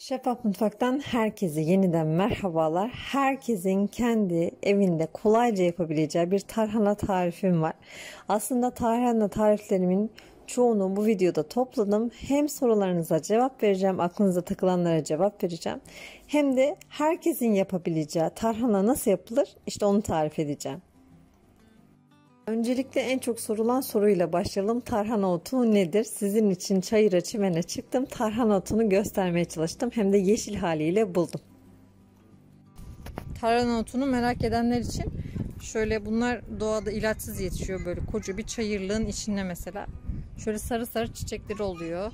Şeffaf Mutfak'tan herkese yeniden merhabalar. Herkesin kendi evinde kolayca yapabileceği bir tarhana tarifim var. Aslında tarhana tariflerimin çoğunu bu videoda topladım. Hem sorularınıza cevap vereceğim, aklınıza takılanlara cevap vereceğim. Hem de herkesin yapabileceği tarhana nasıl yapılır işte onu tarif edeceğim. Öncelikle en çok sorulan soruyla başlayalım. Tarhana otu nedir? Sizin için çayıra çimene çıktım. Tarhana otunu göstermeye çalıştım. Hem de yeşil haliyle buldum. Tarhana otunu merak edenler için şöyle bunlar doğada ilaçsız yetişiyor. Böyle koca bir çayırlığın içinde mesela. Şöyle sarı sarı çiçekleri oluyor.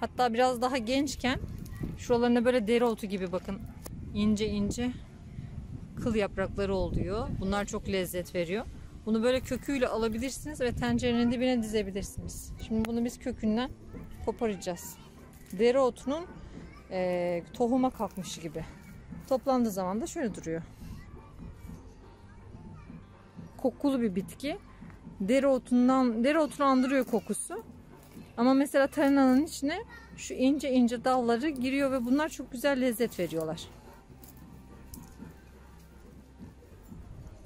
Hatta biraz daha gençken şuralarına böyle dereotu gibi bakın. ince ince kıl yaprakları oluyor. Bunlar çok lezzet veriyor. Bunu böyle köküyle alabilirsiniz ve tencerenin dibine dizebilirsiniz. Şimdi bunu biz kökünden koparacağız. Dereotunun e, tohuma kalkmış gibi. Toplandığı zaman da şöyle duruyor. Kokulu bir bitki. Dereotundan, dereotunu andırıyor kokusu. Ama mesela tarinanın içine şu ince ince dalları giriyor ve bunlar çok güzel lezzet veriyorlar.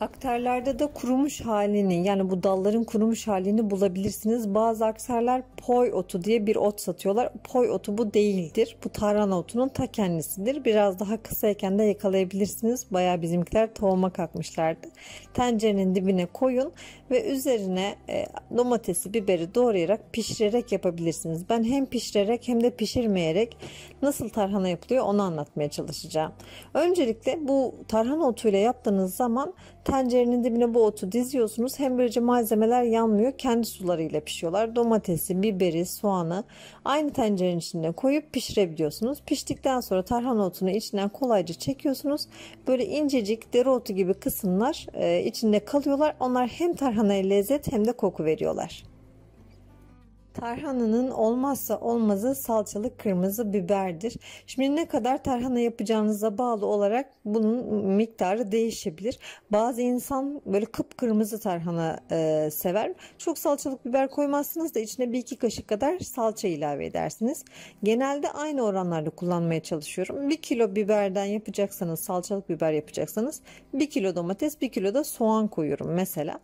Aktarlarda da kurumuş halini yani bu dalların kurumuş halini bulabilirsiniz. Bazı aktarlar poy otu diye bir ot satıyorlar. Poy otu bu değildir. Bu tarhana otunun ta kendisidir. Biraz daha kısayken de yakalayabilirsiniz. Baya bizimkiler tohuma kalkmışlardı. Tencerenin dibine koyun ve üzerine e, domatesi, biberi doğrayarak pişirerek yapabilirsiniz. Ben hem pişirerek hem de pişirmeyerek nasıl tarhana yapılıyor onu anlatmaya çalışacağım. Öncelikle bu tarhana otuyla yaptığınız zaman tencerenin dibine bu otu diziyorsunuz. Hem böylece malzemeler yanmıyor, kendi sularıyla pişiyorlar. Domatesi, biberi, soğanı aynı tencerenin içine koyup pişirebiliyorsunuz. Piştikten sonra tarhana otunu içinden kolayca çekiyorsunuz. Böyle incecik dereotu gibi kısımlar e, içinde kalıyorlar. Onlar hem tarhana hem lezzet hem de koku veriyorlar. Tarhananın olmazsa olmazı salçalı kırmızı biberdir. Şimdi ne kadar tarhana yapacağınıza bağlı olarak bunun miktarı değişebilir. Bazı insan böyle kıpkırmızı tarhana e, sever. Çok salçalık biber koymazsınız da içine bir iki kaşık kadar salça ilave edersiniz. Genelde aynı oranlarda kullanmaya çalışıyorum. Bir kilo biberden yapacaksanız salçalık biber yapacaksanız bir kilo domates bir kilo da soğan koyuyorum mesela.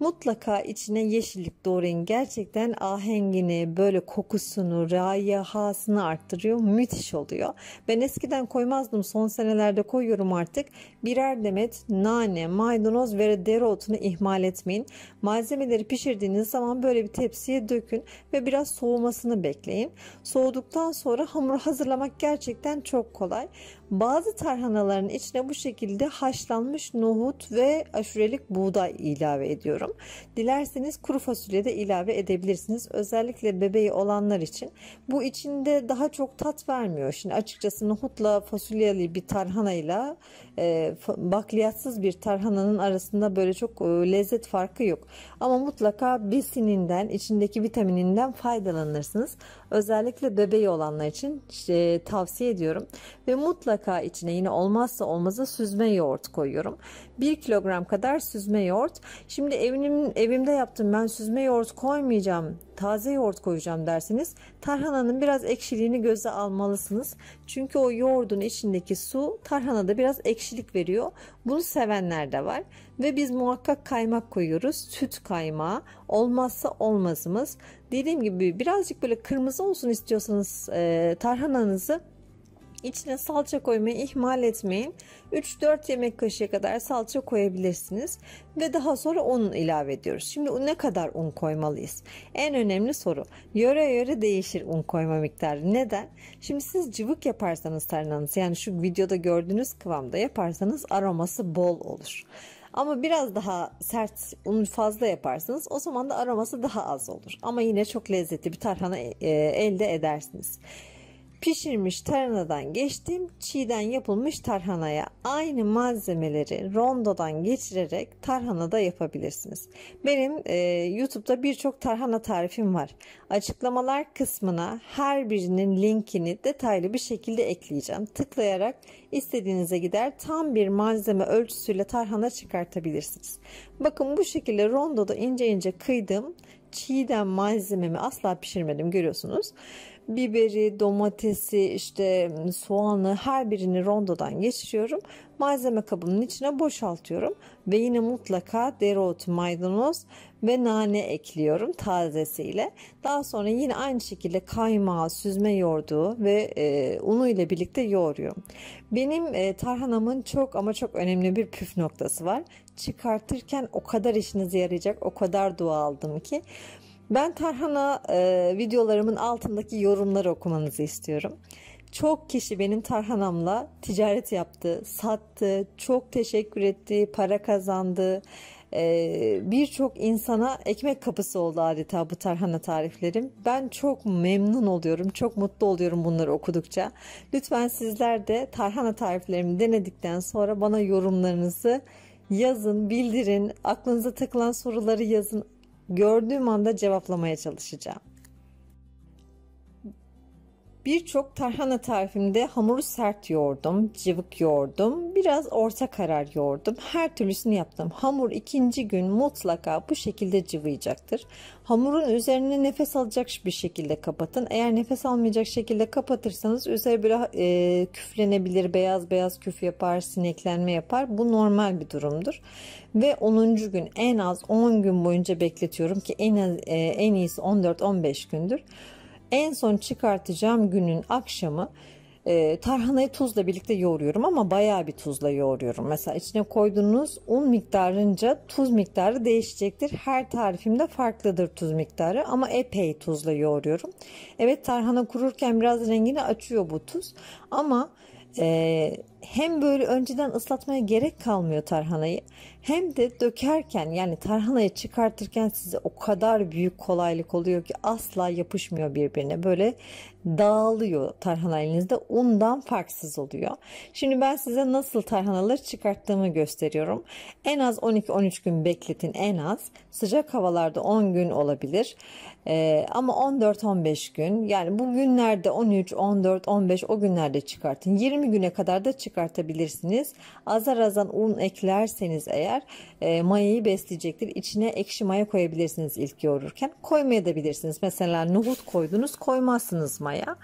Mutlaka içine yeşillik doğrayın. Gerçekten ahengi rengini, böyle kokusunu, rayahasını arttırıyor. Müthiş oluyor. Ben eskiden koymazdım. Son senelerde koyuyorum artık. Birer demet nane, maydanoz ve dereotunu ihmal etmeyin. Malzemeleri pişirdiğiniz zaman böyle bir tepsiye dökün ve biraz soğumasını bekleyin. Soğuduktan sonra hamur hazırlamak gerçekten çok kolay. Bazı tarhanaların içine bu şekilde haşlanmış nohut ve aşurelik buğday ilave ediyorum. Dilerseniz kuru fasulye de ilave edebilirsiniz. Özel özellikle bebeği olanlar için bu içinde daha çok tat vermiyor. Şimdi açıkçası nohutla fasulyeli bir tarhanayla e, bakliyatsız bir tarhananın arasında böyle çok e, lezzet farkı yok. Ama mutlaka besininden içindeki vitamininden faydalanırsınız. Özellikle bebeği olanlar için e, tavsiye ediyorum. Ve mutlaka içine yine olmazsa olmazı süzme yoğurt koyuyorum. 1 kilogram kadar süzme yoğurt. Şimdi evim, evimde yaptım ben süzme yoğurt koymayacağım taze yoğurt koyacağım derseniz tarhananın biraz ekşiliğini göze almalısınız. Çünkü o yoğurdun içindeki su tarhanada biraz ekşilik veriyor. Bunu sevenler de var ve biz muhakkak kaymak koyuyoruz. Süt kaymağı olmazsa olmazımız dediğim gibi birazcık böyle kırmızı olsun istiyorsanız e, tarhananızı İçine salça koymayı ihmal etmeyin. 3-4 yemek kaşığı kadar salça koyabilirsiniz. Ve daha sonra un ilave ediyoruz. Şimdi ne kadar un koymalıyız? En önemli soru. Yöre yöre değişir un koyma miktarı. Neden? Şimdi siz cıvık yaparsanız tarnanızı yani şu videoda gördüğünüz kıvamda yaparsanız aroması bol olur. Ama biraz daha sert un fazla yaparsanız o zaman da aroması daha az olur. Ama yine çok lezzetli bir tarhana e, e, elde edersiniz. Pişirmiş tarhanadan geçtim, çiğden yapılmış tarhanaya aynı malzemeleri rondodan geçirerek tarhanada yapabilirsiniz. Benim e, YouTube'da birçok tarhana tarifim var. Açıklamalar kısmına her birinin linkini detaylı bir şekilde ekleyeceğim. Tıklayarak istediğinize gider tam bir malzeme ölçüsüyle tarhana çıkartabilirsiniz. Bakın bu şekilde rondoda ince ince kıydım. Çiğden malzememi asla pişirmedim görüyorsunuz biberi, domatesi, işte soğanı her birini rondodan geçiriyorum. Malzeme kabımın içine boşaltıyorum ve yine mutlaka dereotu, maydanoz ve nane ekliyorum tazesiyle. Daha sonra yine aynı şekilde kaymağı, süzme yoğurdu ve e, unu ile birlikte yoğuruyorum. Benim e, tarhanamın çok ama çok önemli bir püf noktası var. Çıkartırken o kadar işinize yarayacak, o kadar dua aldım ki ben Tarhana e, videolarımın altındaki yorumları okumanızı istiyorum. Çok kişi benim tarhanamla ticaret yaptı, sattı, çok teşekkür etti, para kazandı. E, Birçok insana ekmek kapısı oldu adeta bu tarhana tariflerim. Ben çok memnun oluyorum, çok mutlu oluyorum bunları okudukça. Lütfen sizler de tarhana tariflerimi denedikten sonra bana yorumlarınızı yazın, bildirin, aklınıza takılan soruları yazın Gördüğüm anda cevaplamaya çalışacağım. Birçok tarhana tarifimde hamuru sert yoğurdum, cıvık yoğurdum, biraz orta karar yoğurdum. Her türlüsünü yaptım. Hamur ikinci gün mutlaka bu şekilde cıvıyacaktır. Hamurun üzerine nefes alacak bir şekilde kapatın. Eğer nefes almayacak şekilde kapatırsanız üzeri biraz e, küflenebilir, beyaz beyaz küf yapar, sineklenme yapar. Bu normal bir durumdur. Ve 10. gün en az 10 gün boyunca bekletiyorum ki en az, e, en iyisi 14-15 gündür en son çıkartacağım günün akşamı e, tarhanayı tuzla birlikte yoğuruyorum ama bayağı bir tuzla yoğuruyorum. Mesela içine koyduğunuz un miktarınca tuz miktarı değişecektir. Her tarifimde farklıdır tuz miktarı ama epey tuzla yoğuruyorum. Evet tarhana kururken biraz rengini açıyor bu tuz ama e, hem böyle önceden ıslatmaya gerek kalmıyor tarhanayı hem de dökerken yani tarhanayı çıkartırken size o kadar büyük kolaylık oluyor ki asla yapışmıyor birbirine böyle dağılıyor tarhana elinizde undan farksız oluyor. Şimdi ben size nasıl tarhanaları çıkarttığımı gösteriyorum. En az 12-13 gün bekletin en az sıcak havalarda 10 gün olabilir ee, ama 14-15 gün yani bu günlerde 13, 14, 15 o günlerde çıkartın 20 güne kadar da çıkartın çıkartabilirsiniz. Azar azar un eklerseniz eğer e, mayayı besleyecektir. İçine ekşi maya koyabilirsiniz ilk yoğururken. Koymayabilirsiniz. Mesela nohut koydunuz koymazsınız maya.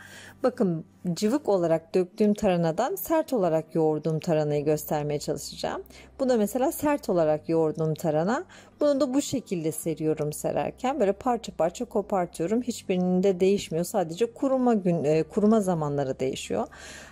Bakın cıvık olarak döktüğüm taranadan sert olarak yoğurduğum taranayı göstermeye çalışacağım. Bunu mesela sert olarak yoğurdum tarana. Bunu da bu şekilde seriyorum sererken. Böyle parça parça kopartıyorum. Hiçbirinde değişmiyor. Sadece kuruma gün e, kuruma zamanları değişiyor.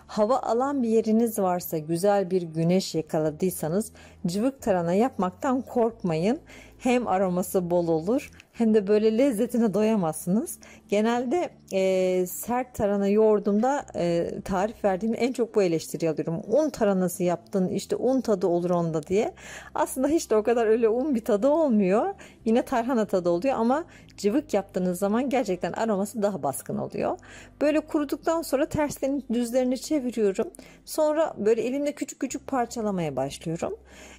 Hava alan bir yeriniz varsa, güzel bir güneş yakaladıysanız cıvık tarana yapmaktan korkmayın. Hem aroması bol olur hem de böyle lezzetine doyamazsınız. Genelde e, sert tarhana yoğurdumda e, tarif verdiğim en çok bu eleştiri alıyorum. Un taranası yaptın işte un tadı olur onda diye. Aslında hiç de o kadar öyle un bir tadı olmuyor. Yine tarhana tadı oluyor ama cıvık yaptığınız zaman gerçekten aroması daha baskın oluyor. Böyle kuruduktan sonra terslerini düzlerini çeviriyorum. Sonra böyle elimle küçük küçük parçalamaya başlıyorum.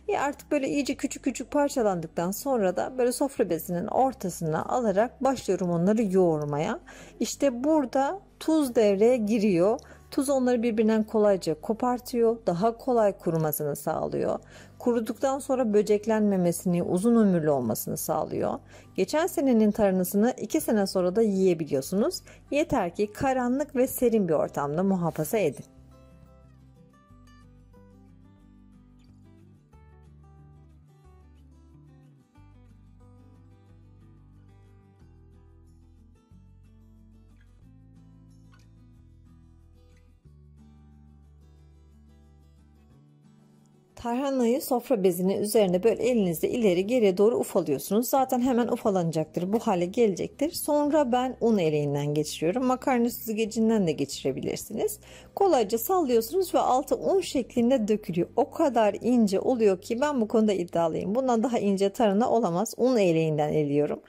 E artık böyle iyice küçük küçük parçalandıktan sonra da böyle sofra bezinin ortasına ortasına alarak başlıyorum onları yoğurmaya. İşte burada tuz devreye giriyor. Tuz onları birbirinden kolayca kopartıyor, daha kolay kurumasını sağlıyor. Kuruduktan sonra böceklenmemesini, uzun ömürlü olmasını sağlıyor. Geçen senenin tarhanasını 2 sene sonra da yiyebiliyorsunuz. Yeter ki karanlık ve serin bir ortamda muhafaza edin. Tarhanayı sofra bezinin üzerine böyle elinizle ileri geri doğru ufalıyorsunuz. Zaten hemen ufalanacaktır. Bu hale gelecektir. Sonra ben un eleğinden geçiriyorum. Makarna süzgecinden de geçirebilirsiniz. Kolayca sallıyorsunuz ve altı un şeklinde dökülüyor. O kadar ince oluyor ki ben bu konuda iddialıyım. Bundan daha ince tarhana olamaz. Un eleğinden eliyorum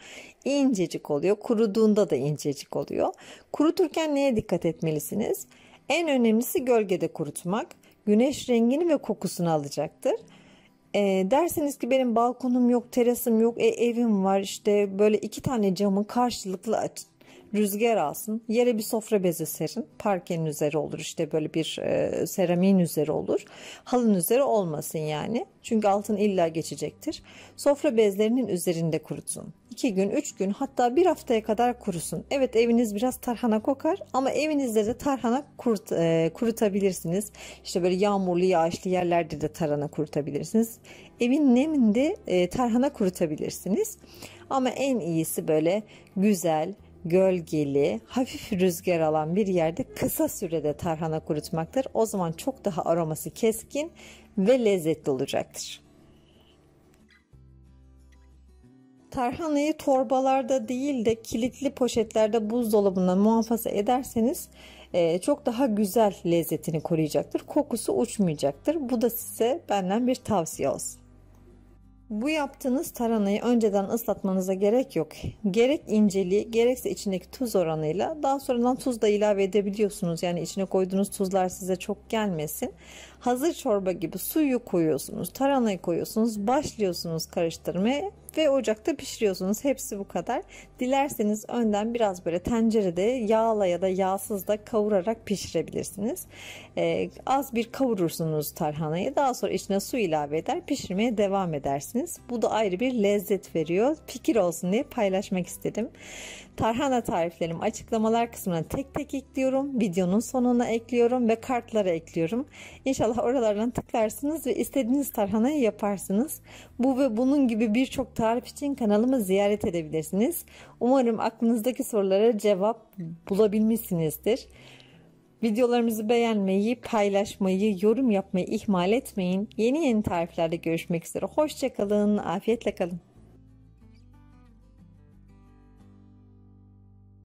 İncecik oluyor. Kuruduğunda da incecik oluyor. Kuruturken neye dikkat etmelisiniz? En önemlisi gölgede kurutmak güneş rengini ve kokusunu alacaktır. E, ee, derseniz ki benim balkonum yok, terasım yok, e, evim var işte böyle iki tane camı karşılıklı açın. Rüzgar alsın, yere bir sofra bezi serin, parkenin üzeri olur işte böyle bir e, seramiğin üzeri olur. Halın üzeri olmasın yani çünkü altın illa geçecektir. Sofra bezlerinin üzerinde kurutun. 2 gün, 3 gün hatta bir haftaya kadar kurusun. Evet eviniz biraz tarhana kokar ama evinizde de tarhana kurut, e, kurutabilirsiniz. İşte böyle yağmurlu, yağışlı yerlerde de tarhana kurutabilirsiniz. Evin neminde e, tarhana kurutabilirsiniz. Ama en iyisi böyle güzel, gölgeli, hafif rüzgar alan bir yerde kısa sürede tarhana kurutmaktır. O zaman çok daha aroması keskin ve lezzetli olacaktır. Tarhanayı torbalarda değil de kilitli poşetlerde buzdolabında muhafaza ederseniz e, çok daha güzel lezzetini koruyacaktır. Kokusu uçmayacaktır. Bu da size benden bir tavsiye olsun. Bu yaptığınız taranayı önceden ıslatmanıza gerek yok. Gerek inceliği gerekse içindeki tuz oranıyla daha sonradan tuz da ilave edebiliyorsunuz. Yani içine koyduğunuz tuzlar size çok gelmesin hazır çorba gibi suyu koyuyorsunuz, taranayı koyuyorsunuz, başlıyorsunuz karıştırmaya ve ocakta pişiriyorsunuz. Hepsi bu kadar. Dilerseniz önden biraz böyle tencerede yağla ya da yağsız da kavurarak pişirebilirsiniz. Ee, az bir kavurursunuz tarhanayı. Daha sonra içine su ilave eder, pişirmeye devam edersiniz. Bu da ayrı bir lezzet veriyor. Fikir olsun diye paylaşmak istedim. Tarhana tariflerim açıklamalar kısmına tek tek ekliyorum. Videonun sonuna ekliyorum ve kartlara ekliyorum. İnşallah oralardan tıklarsınız ve istediğiniz tarhanayı yaparsınız. Bu ve bunun gibi birçok tarif için kanalımı ziyaret edebilirsiniz. Umarım aklınızdaki sorulara cevap bulabilmişsinizdir. Videolarımızı beğenmeyi, paylaşmayı, yorum yapmayı ihmal etmeyin. Yeni yeni tariflerde görüşmek üzere. Hoşçakalın, afiyetle kalın.